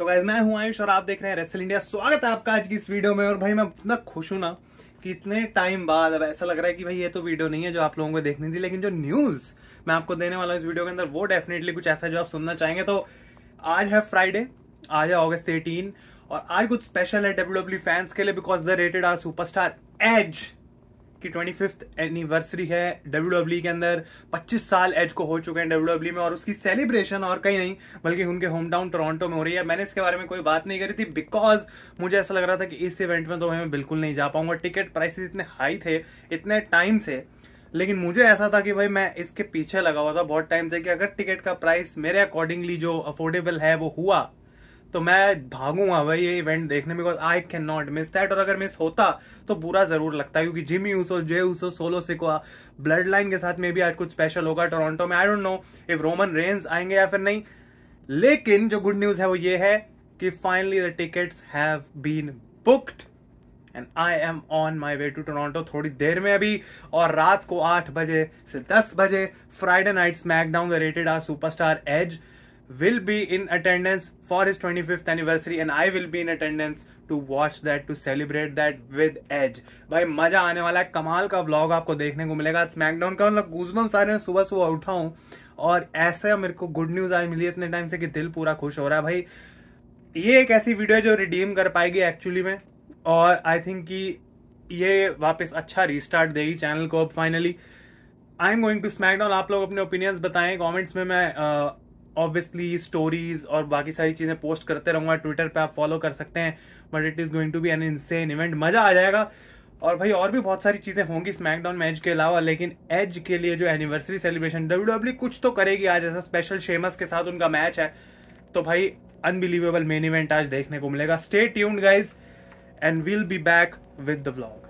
तो गाइज मैं हूं आयुष और आप देख रहे हैं रेसल इंडिया स्वागत है आपका आज की इस वीडियो में और भाई मैं इतना खुश हूं ना कि इतने टाइम बाद अब ऐसा लग रहा है कि भाई ये तो वीडियो नहीं है जो आप लोगों को देखनी थी लेकिन जो न्यूज़ मैं आपको देने वाला हूँ इस वीडियो के अंदर वो डेफिनेटली कुछ ऐसा है जो आप सुनना चाहेंगे तो आज है फ्राइडे आज है ऑगस्ट एटीन और आज कुछ स्पेशल है डब्ल्यू फैंस e के लिए because the rated R superstar Edge की ट्वेंटी फिफ्थ एनिवर्सरी है डब्ल्यू डब्ल्यू e के अंदर पच्चीस साल एज को हो चुके हैं डब्ल्यू डब्ल्यू e में और उसकी सेलिब्रेशन और कहीं नहीं बल्कि उनके होम टाउन टोरंटो में हो रही है मैंने इसके बारे में कोई बात नहीं करी थी बिकॉज मुझे ऐसा लग रहा था कि इस इवेंट में तो मैं बिल्कुल नहीं जा पाऊंगा टिकट प्राइसेस इतने हाई थे इतने टाइम से लेकिन मुझे ऐसा था कि भाई मैं इसके पीछे लगा हुआ था बहुत टाइम से कि अगर टिकट का प्राइस मेरे अकॉर्डिंगली जो अफोर्डेबल है वो हुआ तो मैं भागूंगा भाई ये इवेंट देखने because I can not miss that और अगर मिस होता तो बुरा जरूर लगता है क्योंकि Jimmy Uso Jey Uso Solo Sikoa bloodline के साथ में भी आज कुछ स्पेशल होगा टोरंटो में I don't know if Roman Reigns आएंगे या फिर नहीं लेकिन जो गुड न्यूज है वो ये है कि finally the tickets have been booked and I am on my way to Toronto थोड़ी देर में अभी और रात को आठ बजे से दस बजे Friday night SmackDown the rated R superstar Edge will be in attendance for his 25th anniversary and I will be in attendance to watch that to celebrate that with edge भाई मजा आने वाला है कमाल का व्लॉग आपको देखने को मिलेगा स्मैकडाउन का मतलब गुजबम सारे में सुबह सुबह उठा हूँ और ऐसे मेरे को गुड न्यूज आज मिली इतने टाइम से कि दिल पूरा खुश हो रहा है भाई ये एक ऐसी वीडियो है जो रिडीम कर पाएगी एक्चुअली में और आई थिंक कि ये वापस अच्छा रिस्टार्ट देगी चैनल को अब finally I am going to SmackDown आप लोग अपने ओपिनियंस बताएं कमेंट्स में मैं uh, ऑब्वियसली स्टोरीज और बाकी सारी चीज़ें पोस्ट करते रहूंगा ट्विटर पे आप फॉलो कर सकते हैं but it is going to be an insane event मज़ा आ जाएगा और भाई और भी बहुत सारी चीज़ें होंगी स्मैकडाउन मैच के अलावा लेकिन एज के लिए जो एनिवर्सरी सेलिब्रेशन डब्ल्यू डब्ल्यू कुछ तो करेगी आज ऐसा स्पेशल शेमस के साथ उनका मैच है तो भाई अनबिलीवेबल मेन इवेंट आज देखने को मिलेगा stay tuned guys and will be back with the blog